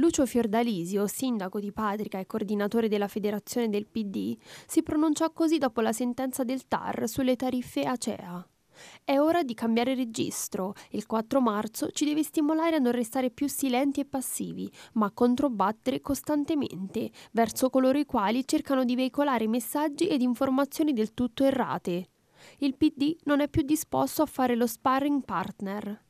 Lucio Fiordalisio, sindaco di Padrica e coordinatore della federazione del PD, si pronunciò così dopo la sentenza del TAR sulle tariffe ACEA. È ora di cambiare registro. Il 4 marzo ci deve stimolare a non restare più silenti e passivi, ma a controbattere costantemente verso coloro i quali cercano di veicolare messaggi ed informazioni del tutto errate. Il PD non è più disposto a fare lo sparring partner.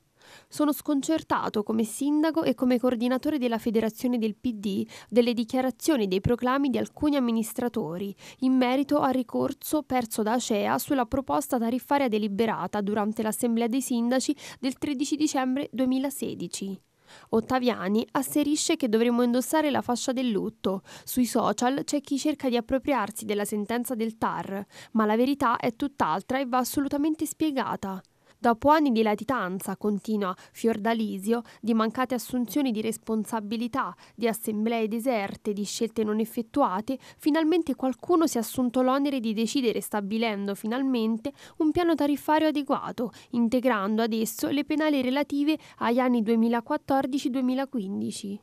Sono sconcertato come sindaco e come coordinatore della federazione del PD delle dichiarazioni e dei proclami di alcuni amministratori in merito al ricorso perso da ACEA sulla proposta tariffaria deliberata durante l'assemblea dei sindaci del 13 dicembre 2016. Ottaviani asserisce che dovremmo indossare la fascia del lutto. Sui social c'è chi cerca di appropriarsi della sentenza del TAR, ma la verità è tutt'altra e va assolutamente spiegata. Dopo anni di latitanza, continua Fiordalisio, di mancate assunzioni di responsabilità, di assemblee deserte, di scelte non effettuate, finalmente qualcuno si è assunto l'onere di decidere stabilendo finalmente un piano tariffario adeguato, integrando ad esso le penali relative agli anni 2014-2015.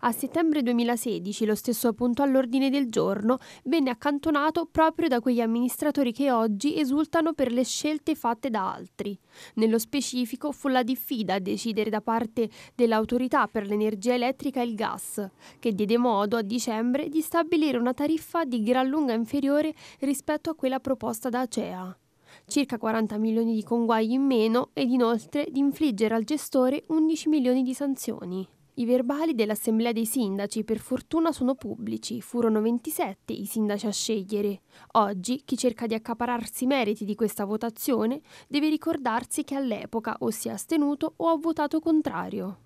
A settembre 2016 lo stesso punto all'ordine del giorno venne accantonato proprio da quegli amministratori che oggi esultano per le scelte fatte da altri. Nello specifico fu la diffida a decidere da parte dell'autorità per l'energia elettrica e il gas, che diede modo a dicembre di stabilire una tariffa di gran lunga inferiore rispetto a quella proposta da ACEA circa 40 milioni di conguagli in meno ed inoltre di infliggere al gestore 11 milioni di sanzioni. I verbali dell'Assemblea dei Sindaci per fortuna sono pubblici, furono 27 i sindaci a scegliere. Oggi chi cerca di accapararsi meriti di questa votazione deve ricordarsi che all'epoca o si è astenuto o ha votato contrario.